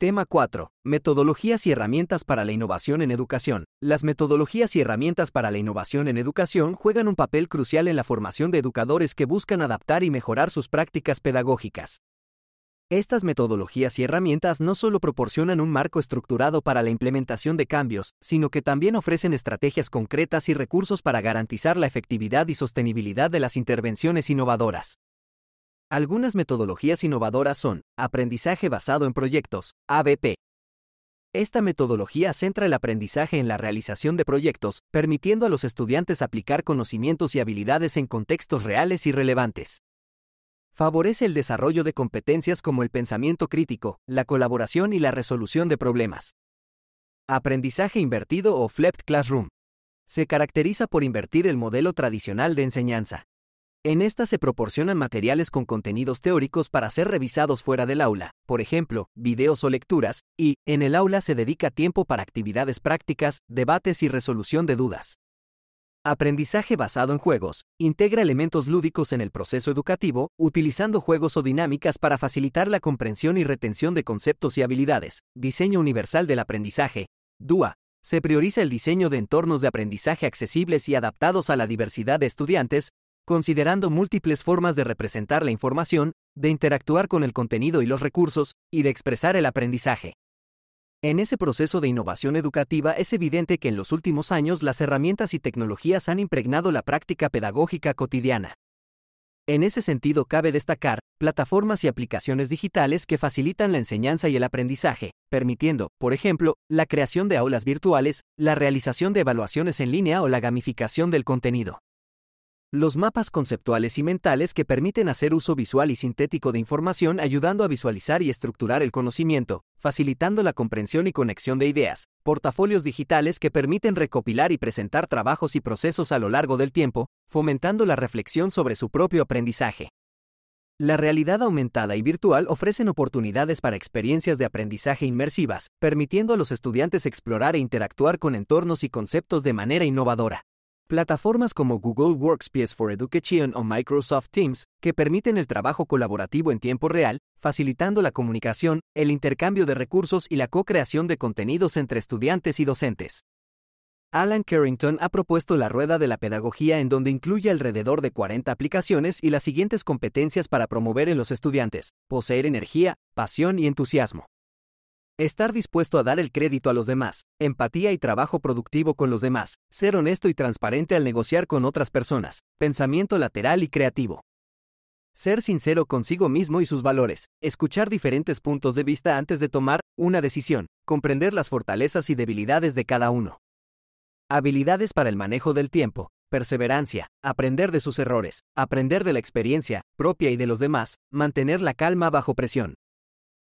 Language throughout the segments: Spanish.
Tema 4. Metodologías y herramientas para la innovación en educación. Las metodologías y herramientas para la innovación en educación juegan un papel crucial en la formación de educadores que buscan adaptar y mejorar sus prácticas pedagógicas. Estas metodologías y herramientas no solo proporcionan un marco estructurado para la implementación de cambios, sino que también ofrecen estrategias concretas y recursos para garantizar la efectividad y sostenibilidad de las intervenciones innovadoras. Algunas metodologías innovadoras son aprendizaje basado en proyectos, ABP. Esta metodología centra el aprendizaje en la realización de proyectos, permitiendo a los estudiantes aplicar conocimientos y habilidades en contextos reales y relevantes. Favorece el desarrollo de competencias como el pensamiento crítico, la colaboración y la resolución de problemas. Aprendizaje invertido o flipped classroom. Se caracteriza por invertir el modelo tradicional de enseñanza. En esta se proporcionan materiales con contenidos teóricos para ser revisados fuera del aula, por ejemplo, videos o lecturas, y, en el aula se dedica tiempo para actividades prácticas, debates y resolución de dudas. Aprendizaje basado en juegos. Integra elementos lúdicos en el proceso educativo, utilizando juegos o dinámicas para facilitar la comprensión y retención de conceptos y habilidades. Diseño universal del aprendizaje. DUA. Se prioriza el diseño de entornos de aprendizaje accesibles y adaptados a la diversidad de estudiantes, considerando múltiples formas de representar la información, de interactuar con el contenido y los recursos, y de expresar el aprendizaje. En ese proceso de innovación educativa es evidente que en los últimos años las herramientas y tecnologías han impregnado la práctica pedagógica cotidiana. En ese sentido, cabe destacar plataformas y aplicaciones digitales que facilitan la enseñanza y el aprendizaje, permitiendo, por ejemplo, la creación de aulas virtuales, la realización de evaluaciones en línea o la gamificación del contenido. Los mapas conceptuales y mentales que permiten hacer uso visual y sintético de información ayudando a visualizar y estructurar el conocimiento, facilitando la comprensión y conexión de ideas, portafolios digitales que permiten recopilar y presentar trabajos y procesos a lo largo del tiempo, fomentando la reflexión sobre su propio aprendizaje. La realidad aumentada y virtual ofrecen oportunidades para experiencias de aprendizaje inmersivas, permitiendo a los estudiantes explorar e interactuar con entornos y conceptos de manera innovadora. Plataformas como Google Workspace for Education o Microsoft Teams, que permiten el trabajo colaborativo en tiempo real, facilitando la comunicación, el intercambio de recursos y la co-creación de contenidos entre estudiantes y docentes. Alan Carrington ha propuesto la rueda de la pedagogía en donde incluye alrededor de 40 aplicaciones y las siguientes competencias para promover en los estudiantes, poseer energía, pasión y entusiasmo. Estar dispuesto a dar el crédito a los demás, empatía y trabajo productivo con los demás, ser honesto y transparente al negociar con otras personas, pensamiento lateral y creativo. Ser sincero consigo mismo y sus valores, escuchar diferentes puntos de vista antes de tomar una decisión, comprender las fortalezas y debilidades de cada uno. Habilidades para el manejo del tiempo, perseverancia, aprender de sus errores, aprender de la experiencia propia y de los demás, mantener la calma bajo presión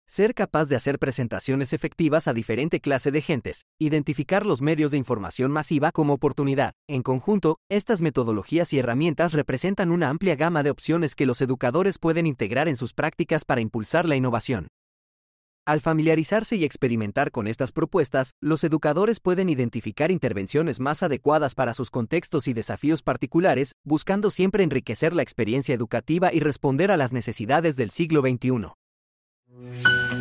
ser capaz de hacer presentaciones efectivas a diferente clase de gentes, identificar los medios de información masiva como oportunidad. En conjunto, estas metodologías y herramientas representan una amplia gama de opciones que los educadores pueden integrar en sus prácticas para impulsar la innovación. Al familiarizarse y experimentar con estas propuestas, los educadores pueden identificar intervenciones más adecuadas para sus contextos y desafíos particulares, buscando siempre enriquecer la experiencia educativa y responder a las necesidades del siglo XXI. Thank you.